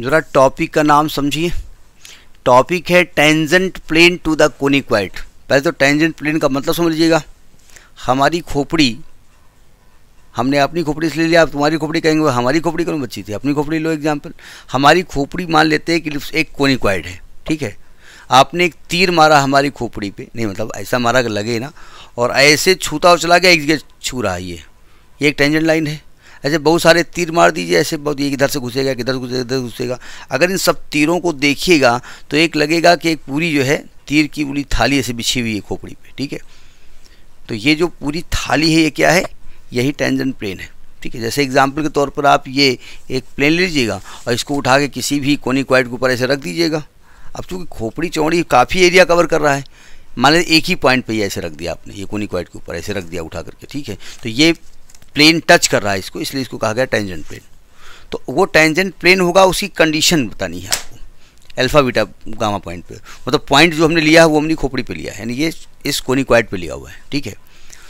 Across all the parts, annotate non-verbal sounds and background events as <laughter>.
ज़रा टॉपिक का नाम समझिए टॉपिक है tangent plane to the conicoid पहले तो टेंजेंट प्लेन का मतलब समझ लीजिएगा हमारी खोपड़ी हमने अपनी खोपड़ी इसलिए लिया आप तुम्हारी खोपड़ी कहेंगे हमारी खोपड़ी कौन बच्ची थी अपनी खोपड़ी लो एग्जाम्पल हमारी खोपड़ी मान लेते हैं कि एक कोनिक्वाइड है ठीक है आपने एक तीर मारा हमारी खोपड़ी पे नहीं मतलब ऐसा मारा लगे ना और ऐसे छूता और चला गया एक जगह छू रहा है ये ये एक टेंजेंट लाइन है ऐसे बहुत सारे तीर मार दीजिए ऐसे बहुत ये इधर से घुसेगा किधर घुसेगा इधर घुसेगा अगर इन सब तीरों को देखिएगा तो एक लगेगा कि एक पूरी जो है तीर की पूरी थाली ऐसे बिछी हुई है खोपड़ी पे ठीक है तो ये जो पूरी थाली है ये क्या है यही टेंजन प्लेन है ठीक है जैसे एग्जाम्पल के तौर पर आप ये एक प्लेन ले लीजिएगा और इसको उठा के किसी भी कोनी क्वाइट के ऊपर ऐसे रख दीजिएगा अब चूँकि खोपड़ी चौड़ी काफ़ी एरिया कवर कर रहा है मान लीजिए एक ही पॉइंट पे ये ऐसे रख दिया आपने ये कोनी क्वाइट के ऊपर ऐसे रख दिया उठा करके ठीक है तो ये प्लेन टच कर रहा है इसको इसलिए इसको कहा गया टेंजेंट प्लेन तो वो टेंजेंट प्लेन होगा उसी कंडीशन बतानी है आपको अल्फा बीटा गामा पॉइंट पे मतलब पॉइंट जो हमने लिया है वो हमने खोपड़ी पे लिया है यानी ये इस क्वाइट पे लिया हुआ है ठीक है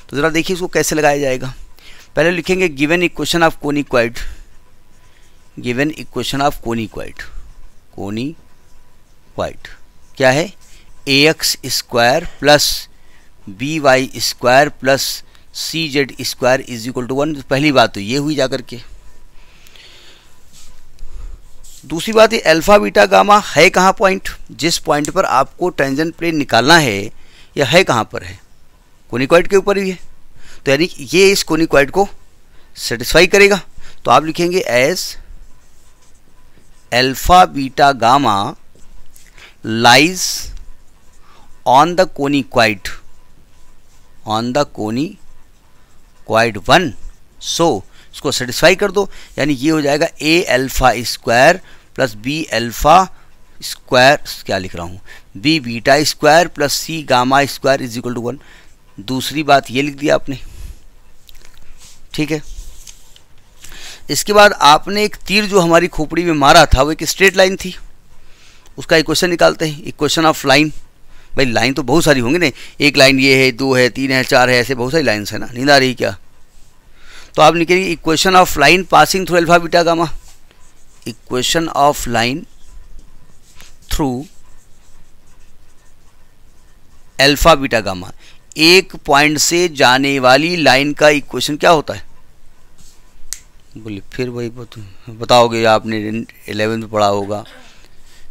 तो ज़रा देखिए इसको कैसे लगाया जाएगा पहले लिखेंगे given equation of conicoid given equation of conicoid conicoid क्या है ए x square plus B Y square plus C Z square is equal to one पहली बात तो ये हुई जा करके दूसरी बात ये अल्फ़ा बीटा गामा है कहाँ पॉइंट जिस पॉइंट पर आपको टेंजेंट प्लेन निकालना है यह है कहाँ पर है कोनिक्वाइट के ऊपर ही है तो यानी ये इस कोनिक्वाइट को सेटिस्फाई करेगा तो आप लिखेंगे S alpha beta gamma on the conicoid on the conicoid one so इसको सेटिस्फाई कर दो यानी ये हो जाएगा a alpha square plus b alpha square क्या लिख रहा हूँ b beta square plus C gamma square is equal to one दूसरी बात ये लिख दिया आपने ठीक है इसके बाद आपने एक तीर जो हमारी खोपड़ी में मारा था वो एक स्ट्रेट लाइन थी उसका इक्वेशन निकालते हैं इक्वेशन ऑफ लाइन भाई लाइन तो बहुत सारी होंगी ना एक लाइन ये है दो है तीन है चार है ऐसे बहुत सारी लाइन्स है ना नींद आ रही क्या तो आप निकलेंगे equation of line passing through alpha beta gamma equation of line through alpha beta gamma एक पॉइंट से जाने वाली लाइन का इक्वेशन क्या होता है बोलिए फिर वही बताओगे आपने इलेवेंथ पढ़ा होगा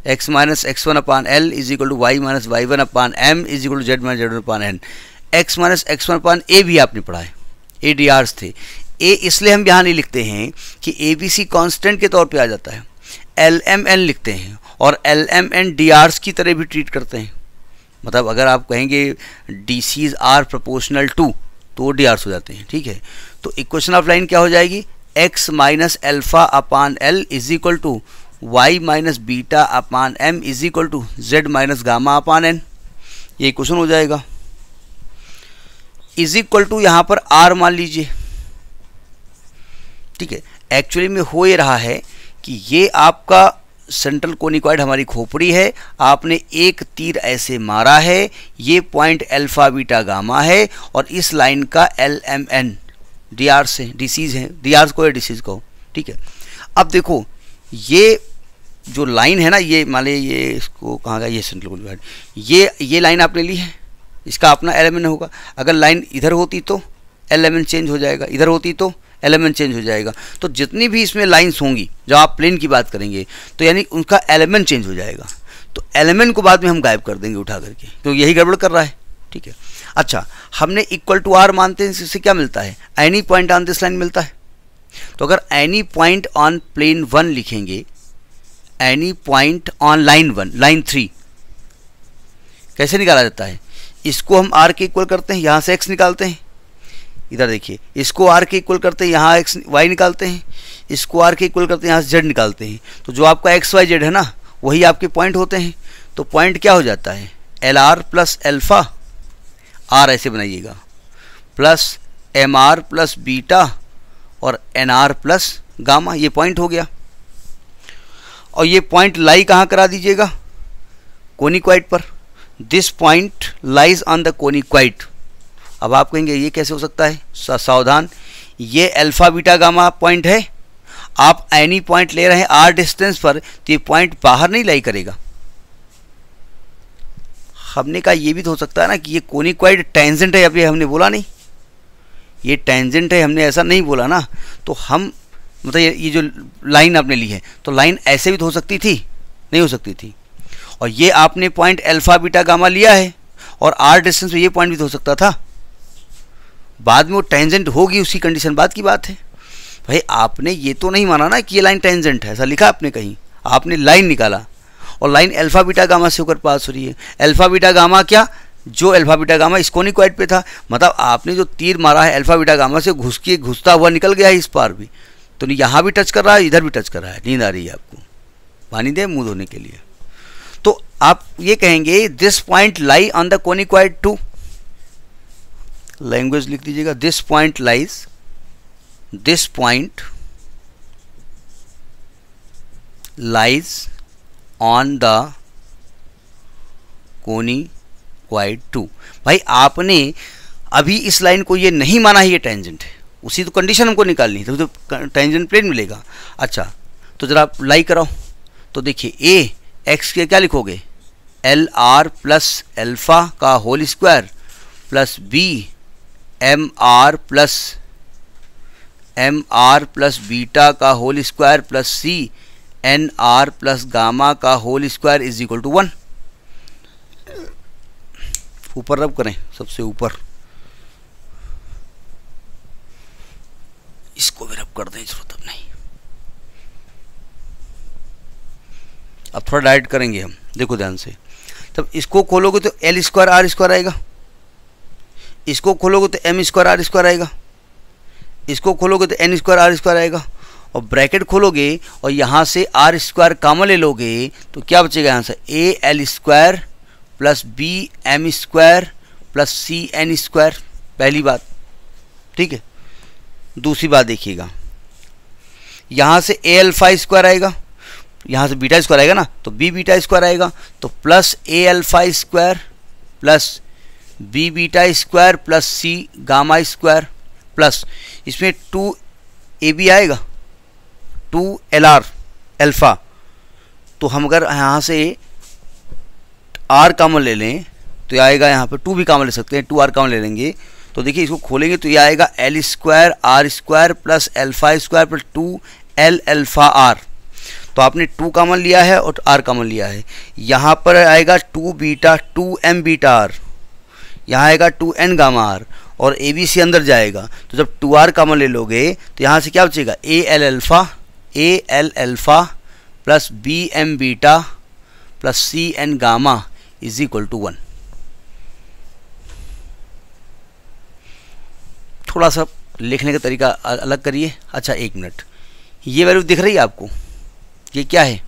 x minus x one upon l is equal to y minus Y one upon m is equal to z minus z one upon n x minus x one upon a भी आपने पढ़ा है A D Rs थे ए इसलिए हम यहाँ नहीं लिखते हैं कि ए बी सी कॉन्स्टेंट के तौर पर आ जाता है एल एम एन लिखते हैं और l m n D R's की तरह भी ट्रीट करते हैं मतलब अगर आप कहेंगे D C's are proportional to तो डी आर्स हो जाते हैं ठीक है तो इक्वेशन ऑफ लाइन क्या हो जाएगी x minus alpha upon l is equal to y minus beta upon m is equal to z minus gamma upon n ये क्वेश्चन हो जाएगा इज इक्वल टू यहाँ पर आर मान लीजिए ठीक है एक्चुअली में हो ये रहा है कि ये आपका सेंट्रल कोनिकॉइड हमारी खोपड़ी है आपने एक तीर ऐसे मारा है ये पॉइंट अल्फा बीटा गामा है और इस लाइन का l m n D R से डिसीज है डी आर को या डिसीज को ठीक है अब देखो ये जो लाइन है ना ये मान लीजिए ये इसको कहाँ गया ये सेंट्रल बुलेवार्ड ये ये लाइन आपने ली है इसका अपना एलिमेंट होगा अगर लाइन इधर होती तो एलिमेंट चेंज हो जाएगा इधर होती तो एलिमेंट चेंज हो जाएगा तो जितनी भी इसमें लाइंस होंगी जब आप प्लेन की बात करेंगे तो यानी उनका एलिमेंट चेंज हो जाएगा तो एलिमेंट को बाद में हम गायब कर देंगे उठा करके तो यही गड़बड़ कर रहा है ठीक है अच्छा हमने इक्वल टू आर मानते हैं इससे क्या मिलता है any point on this line मिलता है तो अगर any point on plane one लिखेंगे any point on line one line three कैसे निकाला जाता है इसको हम आर के इक्वल करते हैं यहाँ से एक्स निकालते हैं इधर देखिए इसको आर के इक्वल करते हैं यहाँ एक्स वाई निकालते हैं इसको आर के इक्वल करते हैं यहाँ से जेड निकालते हैं तो जो आपका एक्स वाई जेड है ना वही आपके पॉइंट होते हैं तो पॉइंट क्या हो जाता है l r plus alpha r ऐसे बनाइएगा plus m r plus beta और एन आर प्लस गामा ये पॉइंट हो गया और ये पॉइंट लाई कहाँ करा दीजिएगा कोनिक्वाइट पर this point lies on the conicoid अब आप कहेंगे ये कैसे हो सकता है सावधान ये अल्फा बीटा गामा पॉइंट है आप एनी पॉइंट ले रहे हैं आर डिस्टेंस पर तो ये पॉइंट बाहर नहीं लाई करेगा हमने कहा ये भी तो हो सकता है ना कि ये कोनिक्वाइड टेंजेंट है अभी हमने बोला नहीं ये टेंजेंट है हमने ऐसा नहीं बोला ना तो हम मतलब ये, ये जो लाइन आपने ली है तो लाइन ऐसे भी तो हो सकती थी नहीं हो सकती थी और ये आपने पॉइंट अल्फा बीटा गामा लिया है और आर डिस्टेंस में ये पॉइंट भी तो हो सकता था बाद में वो टेंजेंट होगी उसी कंडीशन बाद की बात है भाई आपने ये तो नहीं माना ना कि ये लाइन टेंजेंट है ऐसा लिखा आपने कहीं आपने लाइन निकाला और लाइन अल्फा बीटा गामा से होकर पास हो रही है अल्फा बीटा गामा क्या जो अल्फा बीटा गामा नहीं क्वाइट पे था मतलब आपने जो तीर मारा है अल्फा बीटा गामा से घुस के घुसता हुआ निकल गया है इस पार भी तो यहाँ भी टच कर रहा है इधर भी टच कर रहा है नींद आ रही है आपको पानी दे मुंह धोने के लिए तो आप ये कहेंगे this point lie on the conicoid two language लिख दीजिएगा this point lies this point lies on the conicoid two भाई आपने अभी इस लाइन को ये नहीं माना है ये टेंजेंट है उसी तो कंडीशन हमको निकालनी है तो, तो टेंजेंट प्लेन मिलेगा अच्छा तो ज़रा आप लाई कराओ तो देखिए ए एक्स के क्या लिखोगे एल आर प्लस एल्फ़ा का whole square plus b m r plus m r plus beta का whole square plus c n r plus gamma का whole square is equal to one ऊपर रब करें सबसे ऊपर कर दें जरूरत तब नहीं अब थोड़ा डाइट करेंगे हम देखो ध्यान से तब इसको खोलोगे तो एल स्क्वायर आर स्क्वायर आएगा इसको खोलोगे तो एम स्क्वायर आर स्क्वायर आएगा इसको खोलोगे तो एन स्क्वायर आर स्क्वायर आएगा और ब्रैकेट खोलोगे और यहाँ से आर स्क्वायर कामन ले लोगे तो क्या बचेगा यहाँ से a l square plus b m square plus c n square पहली बात ठीक है दूसरी बात देखिएगा यहाँ से ए अल्फा स्क्वायर आएगा यहाँ से बीटा स्क्वायर आएगा ना तो बी बीटा स्क्वायर आएगा तो plus a alpha square plus B beta square plus C gamma square plus इसमें टू ए बी आएगा टू एल आर एल्फ़ा तो हम अगर यहाँ से आर कामन ले लें तो यह आएगा यहाँ पर टू भी कामन ले सकते हैं टू आर कामन ले लेंगे तो देखिए इसको खोलेंगे तो ये आएगा l square r square plus alpha square plus two l alpha r तो आपने टू कामन लिया है और आर कामन लिया है यहाँ पर आएगा two beta two m beta r यहाँ आएगा टू एन गामा आर और ए बी सी अंदर जाएगा तो जब टू आर कामन ले लोगे तो यहाँ से क्या बचेगा a l alpha a l alpha plus b m beta plus c n gamma is equal to one थोड़ा सा लिखने का तरीका अलग करिए अच्छा एक मिनट ये वैल्यू दिख रही है आपको ये क्या है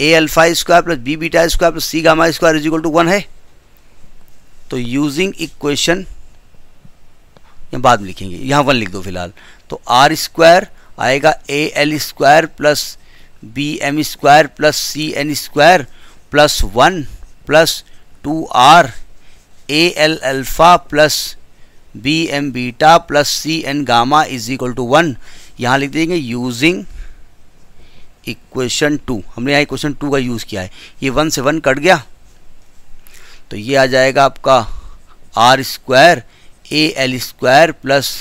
a alpha square plus B beta square plus C gamma square is equal to one है तो यूजिंग इक्वेशन या बाद में लिखेंगे यहाँ वन लिख दो फिलहाल तो आर स्क्वायर आएगा a l square plus b m square plus c n square plus one plus two r a l alpha plus b m beta plus c n gamma is equal to one यहाँ लिख देंगे using equation two हमने यहाँ equation two का use किया है ये one से वन कट गया तो ये आ जाएगा आपका r square a l square plus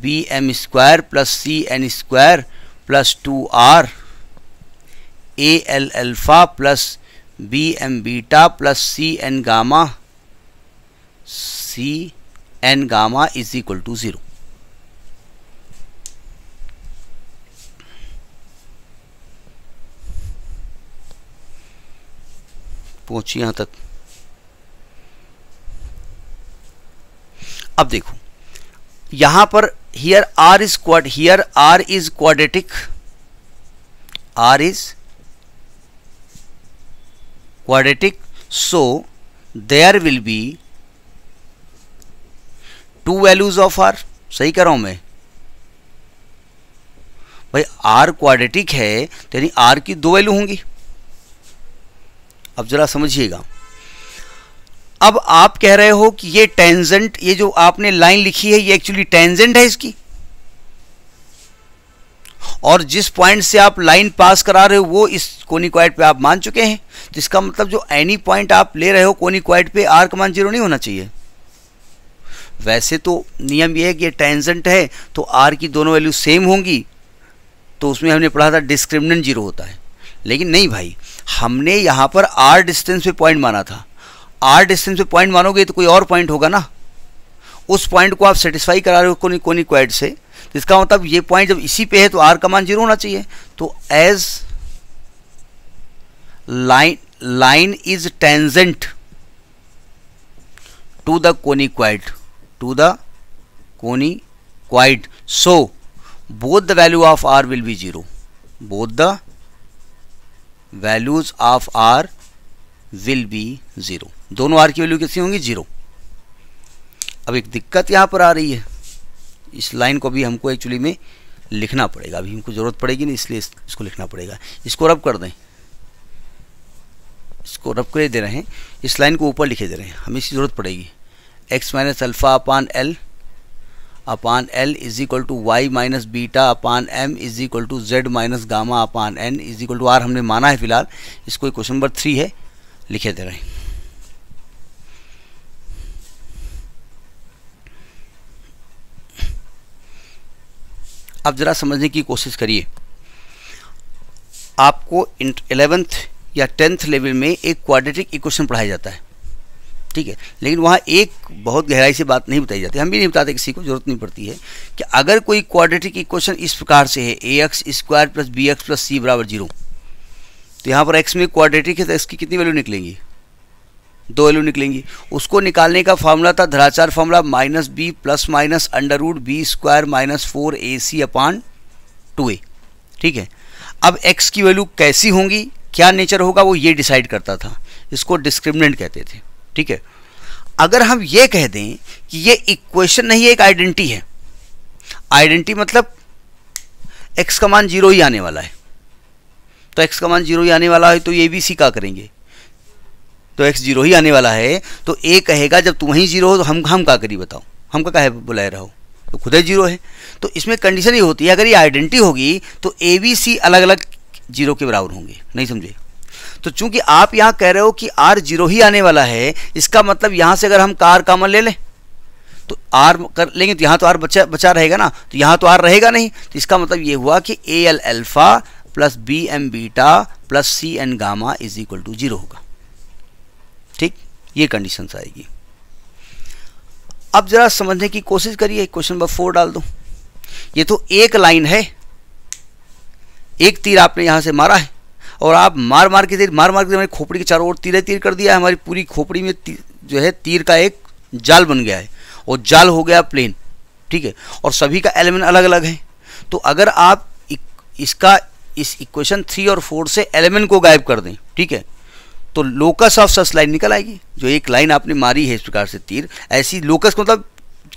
b m square plus c n square plus two r a l alpha plus b m beta plus c n gamma c n gamma is equal to zero पहुंची यहां तक अब देखो यहां पर here r is quad here r is quadratic r is quadratic so there will be two values of r सही कर रहा हूं मैं भाई आर क्वाडेटिक है तो यानी आर की दो वैल्यू होंगी अब ज़रा समझिएगा अब आप कह रहे हो कि ये टेंजेंट ये जो आपने लाइन लिखी है ये एक्चुअली टेंजेंट है इसकी और जिस पॉइंट से आप लाइन पास करा रहे हो वो इस क्वाइट पे आप मान चुके हैं तो इसका मतलब जो एनी पॉइंट आप ले रहे हो क्वाइट पे आर का मान जीरो नहीं होना चाहिए वैसे तो नियम यह है कि ये टेंजेंट है तो आर की दोनों वैल्यू सेम होंगी तो उसमें हमने पढ़ा था डिस्क्रिमिनेंट जीरो होता है लेकिन नहीं भाई हमने यहाँ पर आर डिस्टेंस पे पॉइंट माना था आर डिस्टेंस पे पॉइंट मानोगे तो कोई और पॉइंट होगा ना उस पॉइंट को आप सेटिस्फाई करा रहे हो कोनी कोनी क्वाइड से इसका मतलब ये पॉइंट जब इसी पे है तो आर का मान जीरो होना चाहिए तो as line line is tangent to the conicoid to the conicoid so both the value of r will be zero both the values of r will be zero दोनों r की value कितनी होंगी zero अब एक दिक्कत यहाँ पर आ रही है इस लाइन को भी हमको एक्चुअली में लिखना पड़ेगा अभी हमको ज़रूरत पड़ेगी नहीं इसलिए इसको लिखना पड़ेगा इसको रब कर दें इसको रब कर दे रहे हैं इस लाइन को ऊपर लिखे दे रहे हैं हमें इसकी ज़रूरत पड़ेगी x minus alpha upon l upon l is equal to y minus beta upon m is equal to z minus gamma upon n is equal to r हमने माना है फिलहाल इसको क्वेश्चन नंबर थ्री है लिखे दे रहे हैं आप ज़रा समझने की कोशिश करिए आपको इलेवेंथ या टेंथ लेवल में एक क्वाड्रेटिक इक्वेशन पढ़ाया जाता है ठीक है लेकिन वहाँ एक बहुत गहराई से बात नहीं बताई जाती हम भी नहीं बताते किसी को जरूरत नहीं पड़ती है कि अगर कोई क्वाड्रेटिक इक्वेशन इस प्रकार से है ए x square plus b x plus c बराबर जीरो तो यहाँ पर एक्स में क्वाड्रेटिक है तो इसकी कितनी वैल्यू निकलेंगी दो वैल्यू निकलेंगी उसको निकालने का फार्मूला था धराचार formula minus b plus minus under root b square minus four a c upon two a ठीक है अब एक्स की वैल्यू कैसी होंगी क्या नेचर होगा वो ये डिसाइड करता था इसको डिस्क्रिमिनेंट कहते थे ठीक है अगर हम ये कह दें कि ये इक्वेशन नहीं एक आइडेंटिटी है आइडेंटिटी मतलब एक्स का मान जीरो ही आने वाला है तो एक्स का मान जीरो ही आने वाला है तो ये भी सी का करेंगे तो एक्स जीरो ही आने वाला है तो ए कहेगा जब तुम ही जीरो हो तो हम हम का करी बताओ हम का कहे बुलाए रहा हो तो खुद ही जीरो है तो इसमें कंडीशन ही होती है अगर ये आइडेंटिटी होगी तो ए बी सी अलग अलग जीरो के बराबर होंगे नहीं समझे तो चूंकि आप यहां कह रहे हो कि आर जीरो ही आने वाला है इसका मतलब यहां से अगर हम कार कामन ले लें तो आर कर लेंगे तो यहां तो आर बचा बचा रहेगा ना तो यहां तो आर रहेगा नहीं तो इसका मतलब ये हुआ कि a l alpha plus b m beta plus c n gamma is equal to zero होगा ठीक ये कंडीशन आएगी अब जरा समझने की कोशिश करिए क्वेश्चन नंबर फोर डाल दो ये तो एक लाइन है एक तीर आपने यहां से मारा है और आप मार मार के तीर मार मार के हमारी खोपड़ी के चारों ओर तीर तीर कर दिया हमारी पूरी खोपड़ी में जो है तीर का एक जाल बन गया है और जाल हो गया प्लेन ठीक है और सभी का एलिमेंट अलग अलग है तो अगर आप इसका इस इक्वेशन थ्री और फोर से एलिमेंट को गायब कर दें ठीक है तो लोकस ऑफ सस लाइन निकल आएगी जो एक लाइन आपने मारी है इस प्रकार से तीर ऐसी लोकस का मतलब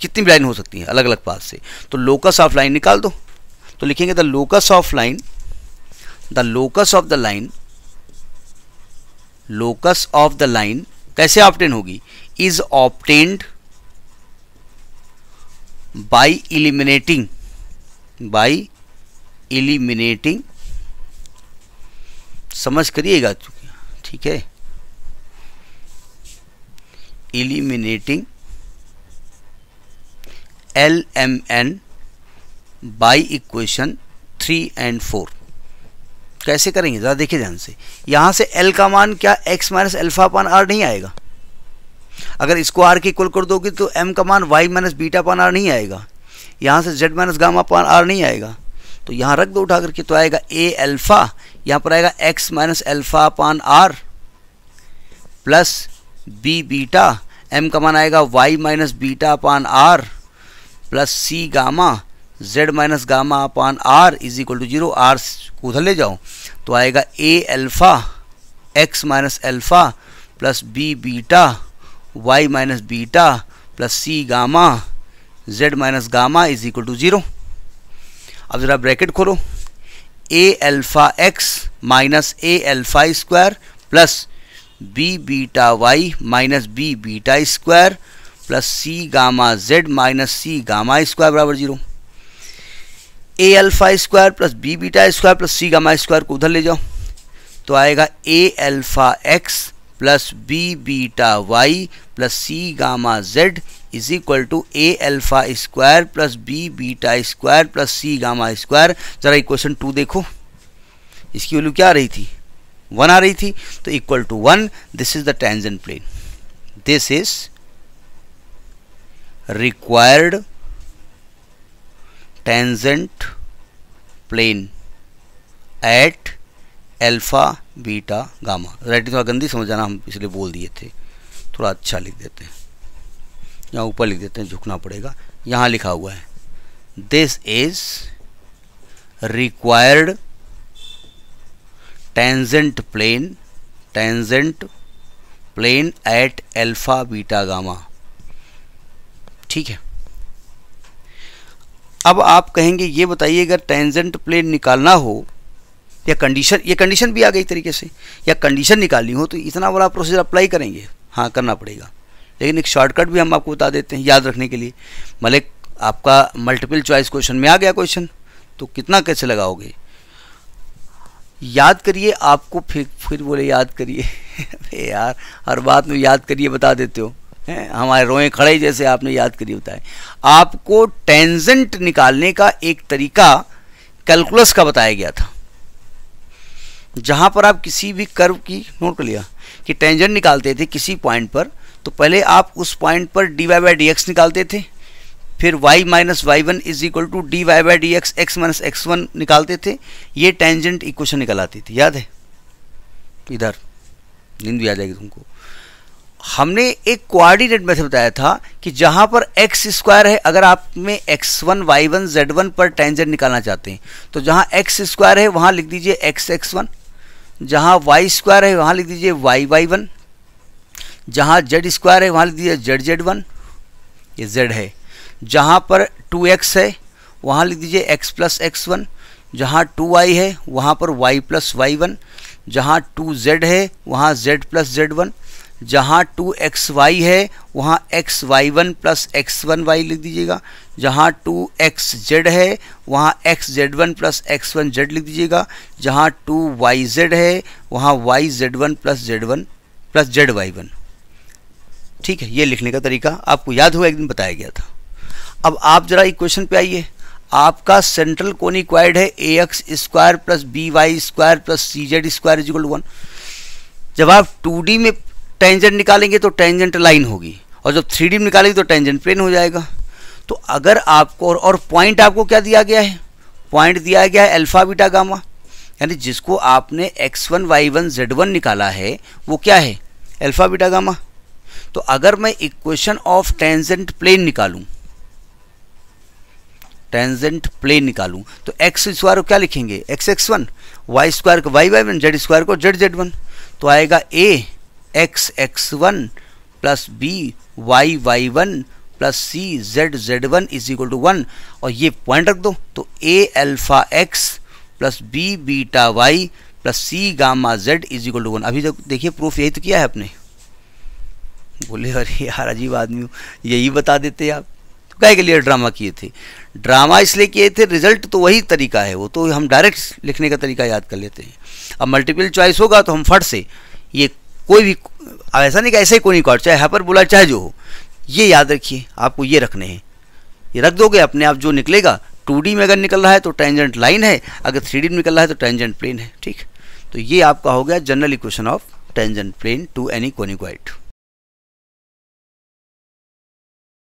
कितनी लाइन हो सकती है अलग अलग पास से तो लोकस ऑफ लाइन निकाल दो तो लिखेंगे the locus of line the locus of the line locus of the line कैसे ऑप्टेन होगी is obtained by eliminating by eliminating समझ करिएगा ठीक है eliminating l m n by equation three and four कैसे करेंगे ज़रा देखिए ध्यान से यहाँ से एल का मान क्या x minus alpha upon r नहीं आएगा अगर इसको आर के इक्वल कर दोगे तो एम का मान y minus beta upon r नहीं आएगा यहाँ से z minus gamma upon r नहीं आएगा तो यहाँ रख दो उठा करके तो आएगा ए एल्फ़ा यहाँ पर आएगा x minus alpha upon r plus B beta m का मान आएगा y minus beta upon r plus C gamma z minus gamma upon r is equal to zero r को उधर ले जाओ तो आएगा ए alpha x minus alpha plus B beta Y minus beta plus C gamma Z minus gamma is equal to zero अब ज़रा bracket खोलो a alpha x minus A alpha square plus B beta Y minus B beta square plus C gamma Z minus C gamma square बराबर zero A alpha square plus B beta square plus C gamma square को उधर ले जाओ तो आएगा ए alpha X plus B beta Y plus C gamma Z is equal to A alpha square plus B beta square plus C gamma square ज़रा equation two देखो इसकी value क्या आ रही थी वन आ रही थी तो equal to one this is the tangent plane this is required tangent plane at alpha beta gamma writing थोड़ा गंदी समझ जाना हम इसलिए बोल दिए थे थोड़ा अच्छा लिख देते हैं यहाँ ऊपर लिख देते हैं झुकना पड़ेगा यहाँ लिखा हुआ है this is required tangent plane tangent plane at alpha beta gamma ठीक है अब आप कहेंगे ये बताइए अगर टेंजेंट प्लेन निकालना हो या कंडीशन ये कंडीशन भी आ गई तरीके से या कंडीशन निकालनी हो तो इतना बड़ा प्रोसेस अप्लाई करेंगे हाँ करना पड़ेगा लेकिन एक शॉर्टकट भी हम आपको बता देते हैं याद रखने के लिए मलिक आपका मल्टीपल चॉइस क्वेश्चन में आ गया क्वेश्चन तो कितना कैसे लगाओगे याद करिए आपको फिर फिर बोले याद करिए <laughs> अरे यार हर बात में याद करिए बता देते हो हैं हमारे रोए खड़े जैसे आपने याद करी बताए आपको टेंजेंट निकालने का एक तरीका कैलकुलस का बताया गया था जहां पर आप किसी भी कर्व की नोट कर लिया कि टेंजेंट निकालते थे किसी पॉइंट पर तो पहले आप उस पॉइंट पर D Y by D X निकालते थे फिर y minus Y one is equal to D Y by D X X minus x one निकालते थे ये टेंजेंट इक्वेशन निकल आती थी याद है इधर नींद भी आ जाएगी तुमको हमने एक कोऑर्डिनेट मेथड बताया था कि जहाँ पर एक्स स्क्वायर है अगर आप में X one Y one Z one पर टेंजेंट निकालना चाहते हैं तो जहाँ एक्स स्क्वायर है वहाँ लिख दीजिए एक्स एक्स वन जहाँ वाई स्क्वायर है वहाँ लिख दीजिए वाई वाई वन जहाँ जेड स्क्वायर है वहाँ लिख दीजिए जेड जेड वन ये जेड है जहाँ पर टू एक्स है वहाँ लिख दीजिए एक्स प्लस एक्स वन जहाँ टू वाई है वहाँ पर वाई प्लस वाई वन जहाँ टू जेड है वहाँ जेड प्लस जेड वन जहाँ टू एक्स वाई है वहाँ X Y one plus X one Y लिख दीजिएगा जहाँ टू एक्स जेड है वहाँ X Z one plus X one Z लिख दीजिएगा जहाँ टू वाई जेड है वहाँ Y Z one plus Z one plus Z Y one ठीक है ये लिखने का तरीका आपको याद हुआ एक दिन बताया गया था अब आप जरा एक क्वेश्चन पे आइए आपका सेंट्रल कौन इक्वायर्ड है ए x square plus B Y square plus सी जेड स्क्वायर इजिकल वन जब आप टू डी में टेंजेंट निकालेंगे तो टेंजेंट लाइन होगी और जब थ्री निकालेंगे तो टेंजेंट प्लेन हो जाएगा तो अगर आपको और, और पॉइंट आपको क्या दिया गया है पॉइंट दिया गया है अल्फ़ा बीटा गामा यानी जिसको आपने X one Y one Z one निकाला है वो क्या है अल्फ़ा बीटा गामा तो अगर मैं इक्वेशन ऑफ टेंजेंट प्लेन निकालूं टेंजेंट प्लेन निकालूं तो एक्स स्क्वायर को क्या लिखेंगे X X one Y square को Y Y one Z square को जेड जेड वन तो आएगा A X X one plus B Y Y one plus C Z Z one is equal to one और ये point रख दो तो A alpha X plus B beta Y plus C gamma Z is equal to one अभी तक देखिए proof यही तो किया है आपने बोले अरे यार अजीब आदमी यही बता देते आप तो क्या के लिए ड्रामा किए थे ड्रामा इसलिए किए थे रिजल्ट तो वही तरीका है वो तो हम डायरेक्ट लिखने का तरीका याद कर लेते हैं अब मल्टीपल चॉइस होगा तो हम फट से ये कोई भी ऐसा नहीं कि ऐसे ही कोई रिकॉर्ड चाहे हैपर बोला चाहे जो हो ये याद रखिए आपको ये रखने हैं ये रख दोगे अपने आप जो निकलेगा टू में अगर निकल रहा है तो ट्रेंजेंट लाइन है अगर थ्री में निकल रहा है तो ट्रेंजेंट प्लेन है ठीक तो ये आपका हो गया general equation of tangent plane to any कोनिक्वाइट